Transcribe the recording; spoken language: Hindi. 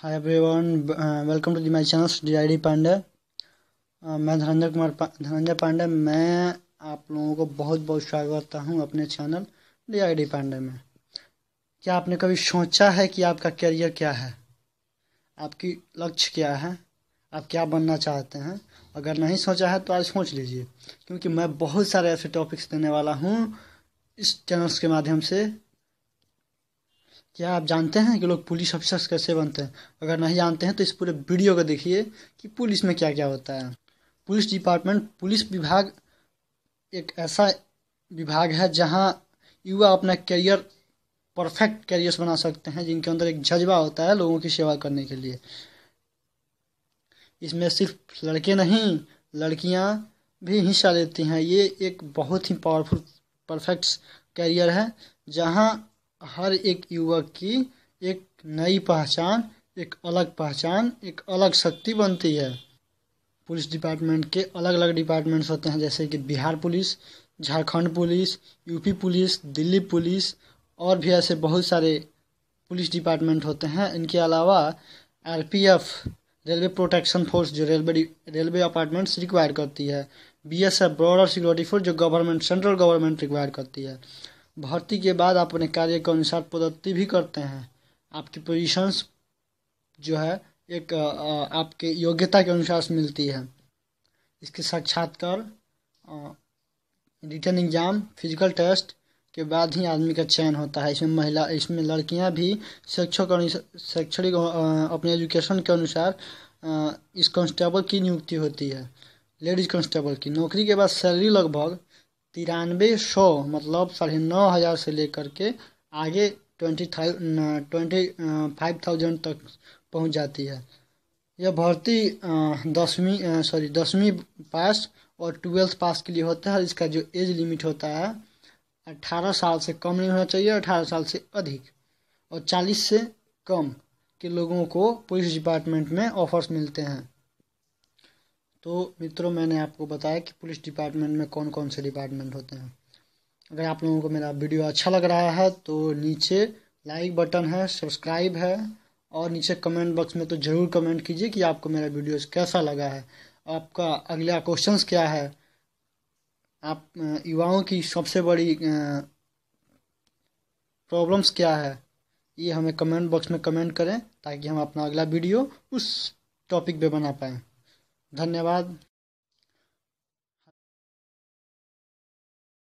hi everyone welcome to my channel D I D Pandey मैं धनंजय कुमार धनंजय पांडे मैं आप लोगों को बहुत बहुत स्वागत करता हूँ अपने channel D I D Pandey में क्या आपने कभी सोचा है कि आपका करियर क्या है आपकी लक्ष्य क्या है आप क्या बनना चाहते हैं अगर नहीं सोचा है तो आज सोच लीजिए क्योंकि मैं बहुत सारे ऐसे टॉपिक्स देने वाला हूँ इस चैनल्स के माध्यम से क्या आप जानते हैं कि लोग पुलिस ऑफिसर्स कैसे बनते हैं अगर नहीं जानते हैं तो इस पूरे वीडियो को देखिए कि पुलिस में क्या क्या होता है पुलिस डिपार्टमेंट पुलिस विभाग एक ऐसा विभाग है जहाँ युवा अपना करियर परफेक्ट करियर्स बना सकते हैं जिनके अंदर एक जज्बा होता है लोगों की सेवा करने के लिए इसमें सिर्फ लड़के नहीं लड़कियां भी हिस्सा लेती हैं ये एक बहुत ही पावरफुल परफेक्ट कैरियर है जहां हर एक युवक की एक नई पहचान एक अलग पहचान एक अलग शक्ति बनती है पुलिस डिपार्टमेंट के अलग अलग डिपार्टमेंट्स होते हैं जैसे कि Bihar police Jharkhand police UP police Delhi police और भी ऐसे बहुत सारे पुलिस डिपार्टमेंट होते हैं इनके अलावा आर रेलवे प्रोटेक्शन फोर्स जो रेलवे रेलवे अपार्टमेंट्स रिक्वायर करती है B S F border security force जो गवर्नमेंट सेंट्रल गवर्नमेंट रिक्वायर करती है भर्ती के बाद आप अपने कार्य के अनुसार पदोन्नति भी करते हैं आपकी पोजीशंस जो है एक आपके योग्यता के अनुसार मिलती है इसके साक्षात्कार रिटर्न एग्ज़ाम फिजिकल टेस्ट के बाद ही आदमी का चयन होता है इसमें महिला इसमें लड़कियां भी शिक्षक शैक्षणिक अपने एजुकेशन के अनुसार इस कांस्टेबल की नियुक्ति होती है लेडीज कांस्टेबल की नौकरी के बाद सैलरी लगभग तिरानवे सौ मतलब साढ़े नौ हज़ार से लेकर के आगे ट्वेंटी ट्वेंटी फाइव थाउजेंड तक पहुंच जाती है यह भर्ती दसवीं सॉरी दसवीं पास और ट्वेल्थ पास के लिए होता है इसका जो एज लिमिट होता है अठारह साल से कम नहीं होना चाहिए अठारह साल से अधिक और चालीस से कम के लोगों को पुलिस डिपार्टमेंट में ऑफर्स मिलते हैं तो मित्रों मैंने आपको बताया कि पुलिस डिपार्टमेंट में कौन कौन से डिपार्टमेंट होते हैं अगर आप लोगों को मेरा वीडियो अच्छा लग रहा है तो नीचे लाइक बटन है सब्सक्राइब है और नीचे कमेंट बॉक्स में तो ज़रूर कमेंट कीजिए कि आपको मेरा वीडियो कैसा लगा है आपका अगला क्वेश्चंस क्या है आप युवाओं की सबसे बड़ी प्रॉब्लम्स क्या है ये हमें कमेंट बॉक्स में कमेंट करें ताकि हम अपना अगला वीडियो उस टॉपिक पे बना पाएँ धन्यवाद